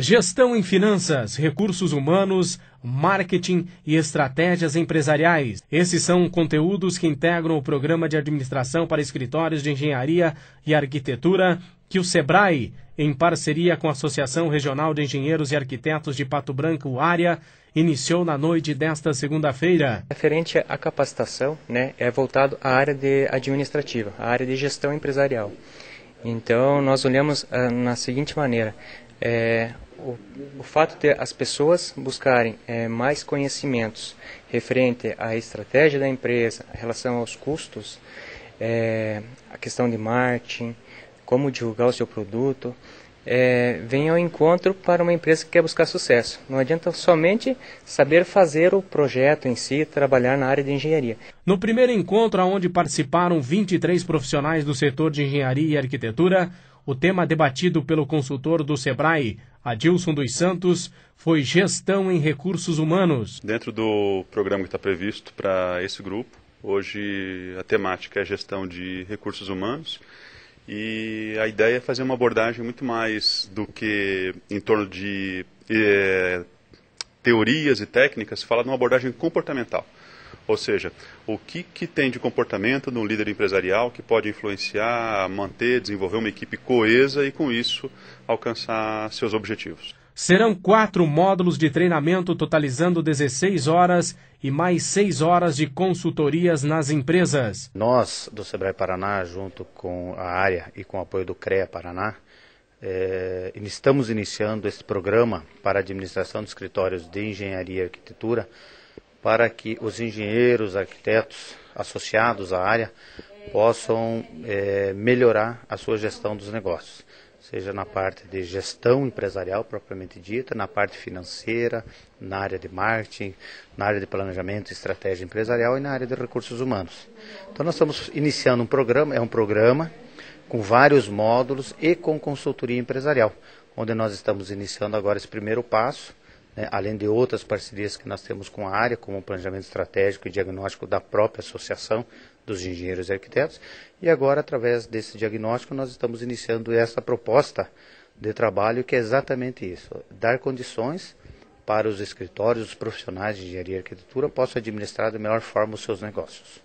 Gestão em finanças, recursos humanos, marketing e estratégias empresariais. Esses são conteúdos que integram o programa de administração para escritórios de engenharia e arquitetura que o SEBRAE, em parceria com a Associação Regional de Engenheiros e Arquitetos de Pato Branco, área, iniciou na noite desta segunda-feira. Referente à capacitação, né, é voltado à área de administrativa, à área de gestão empresarial. Então, nós olhamos ah, na seguinte maneira: é, o, o fato de as pessoas buscarem é, mais conhecimentos referente à estratégia da empresa, em relação aos custos, é, a questão de marketing, como divulgar o seu produto, é, vem ao encontro para uma empresa que quer buscar sucesso. Não adianta somente saber fazer o projeto em si, trabalhar na área de engenharia. No primeiro encontro, onde participaram 23 profissionais do setor de engenharia e arquitetura, o tema debatido pelo consultor do SEBRAE, Adilson dos Santos, foi gestão em recursos humanos. Dentro do programa que está previsto para esse grupo, hoje a temática é gestão de recursos humanos e a ideia é fazer uma abordagem muito mais do que em torno de é, teorias e técnicas, fala de uma abordagem comportamental. Ou seja, o que, que tem de comportamento no líder empresarial que pode influenciar, manter, desenvolver uma equipe coesa e, com isso, alcançar seus objetivos. Serão quatro módulos de treinamento totalizando 16 horas e mais 6 horas de consultorias nas empresas. Nós, do Sebrae Paraná, junto com a área e com o apoio do CREA Paraná, é, estamos iniciando esse programa para a administração de escritórios de engenharia e arquitetura para que os engenheiros, arquitetos associados à área possam é, melhorar a sua gestão dos negócios seja na parte de gestão empresarial propriamente dita, na parte financeira, na área de marketing, na área de planejamento, estratégia empresarial e na área de recursos humanos. Então nós estamos iniciando um programa, é um programa com vários módulos e com consultoria empresarial, onde nós estamos iniciando agora esse primeiro passo né, além de outras parcerias que nós temos com a área, como o planejamento estratégico e diagnóstico da própria associação dos engenheiros e arquitetos. E agora, através desse diagnóstico, nós estamos iniciando essa proposta de trabalho que é exatamente isso: dar condições para os escritórios, os profissionais de engenharia e arquitetura possam administrar da melhor forma os seus negócios.